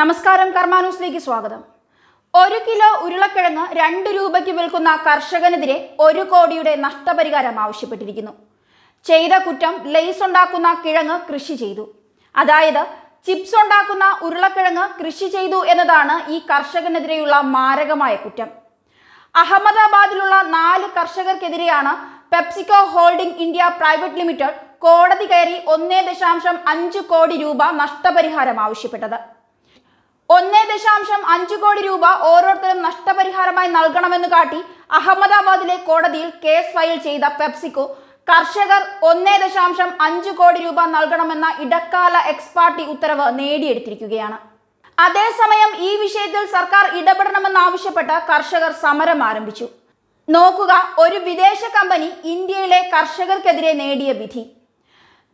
നമസ്കാരം കർമാനൂസിലേക്ക് സ്വാഗതം ഒരു കിലോ ഉരുളക്കിഴങ്ങ് രണ്ട് രൂപയ്ക്ക് വിൽക്കുന്ന കർഷകനെതിരെ ഒരു കോടിയുടെ നഷ്ടപരിഹാരം ആവശ്യപ്പെട്ടിരിക്കുന്നു ചെയ്ത കുറ്റം ലെയ്സ് ഉണ്ടാക്കുന്ന കിഴങ്ങ് കൃഷി ചെയ്തു അതായത് ചിപ്സ് ഉണ്ടാക്കുന്ന ഉരുളക്കിഴങ്ങ് കൃഷി ചെയ്തു എന്നതാണ് ഈ കർഷകനെതിരെയുള്ള മാരകമായ കുറ്റം അഹമ്മദാബാദിലുള്ള നാല് കർഷകർക്കെതിരെയാണ് PepsiCo holding India private limited കോടതി കയറി ഒന്നേ ദശാംശം അഞ്ച് കോടി രൂപ നഷ്ടപരിഹാരം ആവശ്യപ്പെട്ടത് ഒന്നേ ദശാംശം അഞ്ചു കോടി രൂപ ഓരോരുത്തരും നഷ്ടപരിഹാരമായി നൽകണമെന്ന് കാട്ടി അഹമ്മദാബാദിലെ കോടതിയിൽ കേസ് ഫയൽ ചെയ്ത പെപ്സിക്കോ കർഷകർ ഒന്നേ ദശാംശം അഞ്ചു കോടി രൂപ നൽകണമെന്ന ഇടക്കാല എക്സ്പാർട്ടി ഉത്തരവ് നേടിയെടുത്തിരിക്കുകയാണ് അതേസമയം ഈ വിഷയത്തിൽ സർക്കാർ ഇടപെടണമെന്നാവശ്യപ്പെട്ട് കർഷകർ സമരം ആരംഭിച്ചു നോക്കുക ഒരു വിദേശ കമ്പനി ഇന്ത്യയിലെ കർഷകർക്കെതിരെ നേടിയ വിധി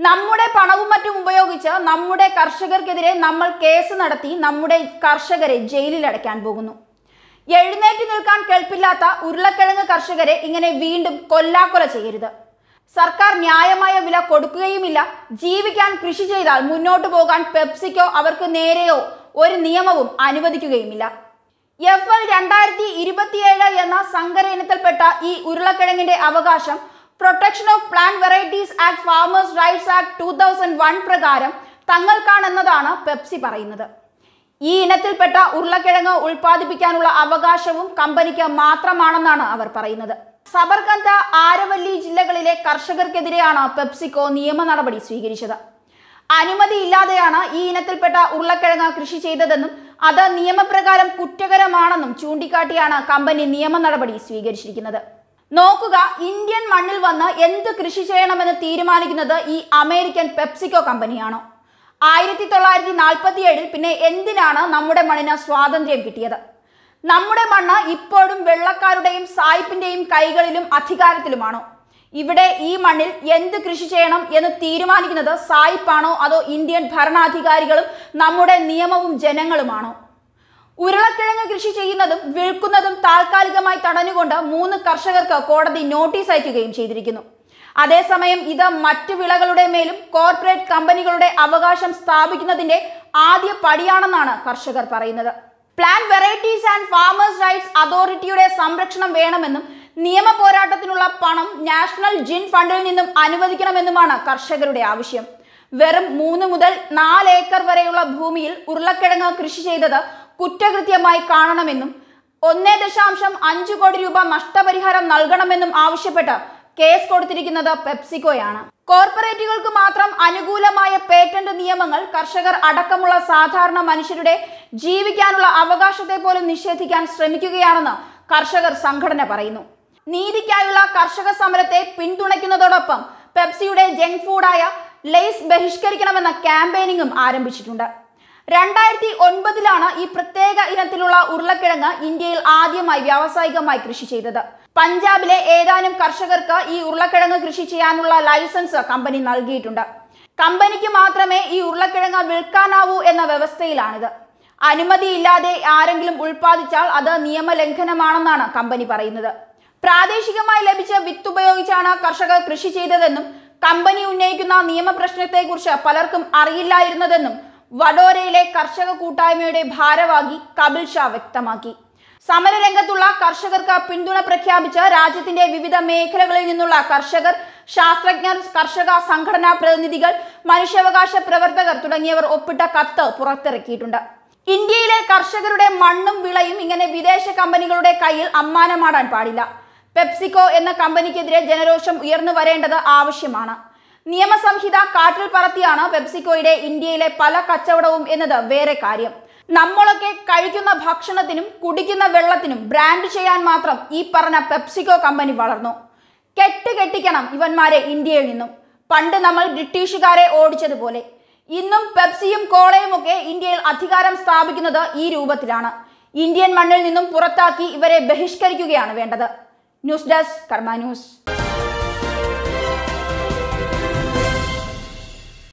നമ്മുടെ പണവും മറ്റും ഉപയോഗിച്ച് നമ്മുടെ കർഷകർക്കെതിരെ നമ്മൾ കേസ് നടത്തി നമ്മുടെ കർഷകരെ ജയിലിൽ അടയ്ക്കാൻ പോകുന്നു എഴുന്നേറ്റ് നിൽക്കാൻ കേൾപ്പില്ലാത്ത ഉരുളക്കിഴങ്ങ് കർഷകരെ ഇങ്ങനെ വീണ്ടും കൊല്ലാക്കൊല ചെയ്യരുത് സർക്കാർ ന്യായമായ വില കൊടുക്കുകയുമില്ല ജീവിക്കാൻ കൃഷി ചെയ്താൽ മുന്നോട്ട് പോകാൻ പെപ്സിക്കോ അവർക്ക് നേരെയോ ഒരു നിയമവും അനുവദിക്കുകയുമില്ല എഫ് എൽ രണ്ടായിരത്തി ഇരുപത്തിയേഴ് എന്ന സങ്കര ഇനത്തിൽപ്പെട്ട ഈ ഉരുളക്കിഴങ്ങിന്റെ അവകാശം protection of plant varieties act farmers rights act two thousand one പ്രകാരം തങ്ങൾക്കാണെന്നതാണ് പെപ്സി പറയുന്നത് ഈ ഇനത്തിൽപ്പെട്ട ഉരുളക്കിഴങ്ങ് ഉൽപ്പാദിപ്പിക്കാനുള്ള അവകാശവും കമ്പനിക്ക് മാത്രമാണെന്നാണ് അവർ പറയുന്നത് സബർകന്ത ആരവല്ലി ജില്ലകളിലെ കർഷകർക്കെതിരെയാണ് പെപ്സിക്കോ നിയമ നടപടി സ്വീകരിച്ചത് അനുമതിയില്ലാതെയാണ് ഈ ഇനത്തിൽപ്പെട്ട ഉരുളക്കിഴങ്ങ് കൃഷി ചെയ്തതെന്നും അത് നിയമപ്രകാരം കുറ്റകരമാണെന്നും ചൂണ്ടിക്കാട്ടിയാണ് കമ്പനി നിയമ നടപടി സ്വീകരിച്ചിരിക്കുന്നത് നോക്കുക ഇന്ത്യൻ മണ്ണിൽ വന്ന് എന്ത് കൃഷി ചെയ്യണമെന്ന് തീരുമാനിക്കുന്നത് ഈ അമേരിക്കൻ പെപ്സിക്കോ കമ്പനിയാണോ ആയിരത്തി തൊള്ളായിരത്തി നാൽപ്പത്തി ഏഴിൽ പിന്നെ എന്തിനാണ് നമ്മുടെ മണ്ണിന് സ്വാതന്ത്ര്യം കിട്ടിയത് നമ്മുടെ മണ്ണ് ഇപ്പോഴും വെള്ളക്കാരുടെയും സായിപ്പിന്റെയും കൈകളിലും അധികാരത്തിലുമാണോ ഇവിടെ ഈ മണ്ണിൽ എന്ത് കൃഷി ചെയ്യണം എന്ന് തീരുമാനിക്കുന്നത് സായിപ്പാണോ അതോ ഇന്ത്യൻ ഭരണാധികാരികളും നമ്മുടെ നിയമവും ജനങ്ങളുമാണോ ഉരുളക്കിഴങ്ങ് കൃഷി ചെയ്യുന്നതും വിൽക്കുന്നതും താൽക്കാലികമായി തടഞ്ഞുകൊണ്ട് മൂന്ന് കർഷകർക്ക് കോടതി നോട്ടീസ് അയക്കുകയും ചെയ്തിരിക്കുന്നു അതേസമയം ഇത് മറ്റ് വിളകളുടെ മേലും കോർപ്പറേറ്റ് കമ്പനികളുടെ അവകാശം സ്ഥാപിക്കുന്നതിന്റെ ആദ്യ പടിയാണെന്നാണ് കർഷകർ പറയുന്നത് plant varieties and farmers rights അതോറിറ്റിയുടെ സംരക്ഷണം വേണമെന്നും നിയമ പോരാട്ടത്തിനുള്ള പണം നാഷണൽ ജിൻ ഫണ്ടിൽ നിന്നും അനുവദിക്കണമെന്നുമാണ് കർഷകരുടെ ആവശ്യം വെറും മൂന്ന് മുതൽ നാല് ഏക്കർ വരെയുള്ള ഭൂമിയിൽ ഉരുളക്കിഴങ്ങ് കൃഷി ചെയ്തത് കുറ്റകൃത്യമായി കാണണമെന്നും ഒന്നേ ദശാംശം അഞ്ചു കോടി രൂപ നഷ്ടപരിഹാരം നൽകണമെന്നും ആവശ്യപ്പെട്ട് കേസ് കൊടുത്തിരിക്കുന്നത് പെപ്സിക്കോയാണ് കോർപ്പറേറ്റുകൾക്ക് മാത്രം അനുകൂലമായ പേറ്റന്റ് നിയമങ്ങൾ കർഷകർ അടക്കമുള്ള സാധാരണ മനുഷ്യരുടെ ജീവിക്കാനുള്ള അവകാശത്തെ പോലും നിഷേധിക്കാൻ ശ്രമിക്കുകയാണെന്ന് കർഷകർ സംഘടന പറയുന്നു നീതിക്കായുള്ള കർഷക സമരത്തെ പിന്തുണയ്ക്കുന്നതോടൊപ്പം പെപ്സിയുടെ ജങ്ക് ഫുഡായ ലെയ്സ് ബഹിഷ്കരിക്കണമെന്ന ക്യാമ്പയിനിങ്ങും ആരംഭിച്ചിട്ടുണ്ട് രണ്ടായിരത്തി ഒൻപതിലാണ് ഈ പ്രത്യേക ഇനത്തിലുള്ള ഉരുളക്കിഴങ്ങ് ഇന്ത്യയിൽ ആദ്യമായി വ്യാവസായികമായി കൃഷി ചെയ്തത് പഞ്ചാബിലെ ഏതാനും കർഷകർക്ക് ഈ ഉരുളക്കിഴങ്ങ് കൃഷി ചെയ്യാനുള്ള ലൈസൻസ് കമ്പനി നൽകിയിട്ടുണ്ട് കമ്പനിക്ക് മാത്രമേ ഈ ഉരുളക്കിഴങ്ങ് വിൽക്കാനാവൂ എന്ന വ്യവസ്ഥയിലാണിത് അനുമതിയില്ലാതെ ആരെങ്കിലും ഉൽപ്പാദിച്ചാൽ അത് നിയമലംഘനമാണെന്നാണ് കമ്പനി പറയുന്നത് പ്രാദേശികമായി ലഭിച്ച വിത്ത് ഉപയോഗിച്ചാണ് കർഷകർ കൃഷി ചെയ്തതെന്നും കമ്പനി ഉന്നയിക്കുന്ന നിയമപ്രശ്നത്തെക്കുറിച്ച് പലർക്കും അറിയില്ലായിരുന്നതെന്നും വഡോരയിലെ കർഷക കൂട്ടായ്മയുടെ ഭാരവാഹി കപിൽ ഷാ വ്യക്തമാക്കി സമരരംഗത്തുള്ള കർഷകർക്ക് പിന്തുണ പ്രഖ്യാപിച്ച് രാജ്യത്തിന്റെ വിവിധ മേഖലകളിൽ നിന്നുള്ള കർഷകർ ശാസ്ത്രജ്ഞർ കർഷക സംഘടനാ പ്രതിനിധികൾ മനുഷ്യാവകാശ പ്രവർത്തകർ തുടങ്ങിയവർ ഒപ്പിട്ട കത്ത് പുറത്തിറക്കിയിട്ടുണ്ട് ഇന്ത്യയിലെ കർഷകരുടെ മണ്ണും വിളയും ഇങ്ങനെ വിദേശ കമ്പനികളുടെ കയ്യിൽ അമ്മാനമാടാൻ പാടില്ല പെപ്സിക്കോ എന്ന കമ്പനിക്കെതിരെ ജനരോഷം ഉയർന്നു വരേണ്ടത് ആവശ്യമാണ് നിയമസംഹിത കാറ്റിൽ പറത്തിയാണ് പെപ്സിക്കോയുടെ ഇന്ത്യയിലെ പല കച്ചവടവും എന്നത് വേറെ കാര്യം നമ്മളൊക്കെ കഴിക്കുന്ന ഭക്ഷണത്തിനും കുടിക്കുന്ന വെള്ളത്തിനും ബ്രാൻഡ് ചെയ്യാൻ മാത്രം ഈ പറഞ്ഞ പെപ്സിക്കോ കമ്പനി വളർന്നു കെട്ട് കെട്ടിക്കണം ഇവന്മാരെ ഇന്ത്യയിൽ നിന്നും പണ്ട് നമ്മൾ ബ്രിട്ടീഷുകാരെ ഓടിച്ചതുപോലെ ഇന്നും പെപ്സിയും കോളയും ഒക്കെ ഇന്ത്യയിൽ അധികാരം സ്ഥാപിക്കുന്നത് ഈ രൂപത്തിലാണ് ഇന്ത്യൻ മണ്ണിൽ നിന്നും പുറത്താക്കി ഇവരെ ബഹിഷ്കരിക്കുകയാണ് വേണ്ടത് ന്യൂസ് ഡെസ്ക് കർമ്മ ന്യൂസ്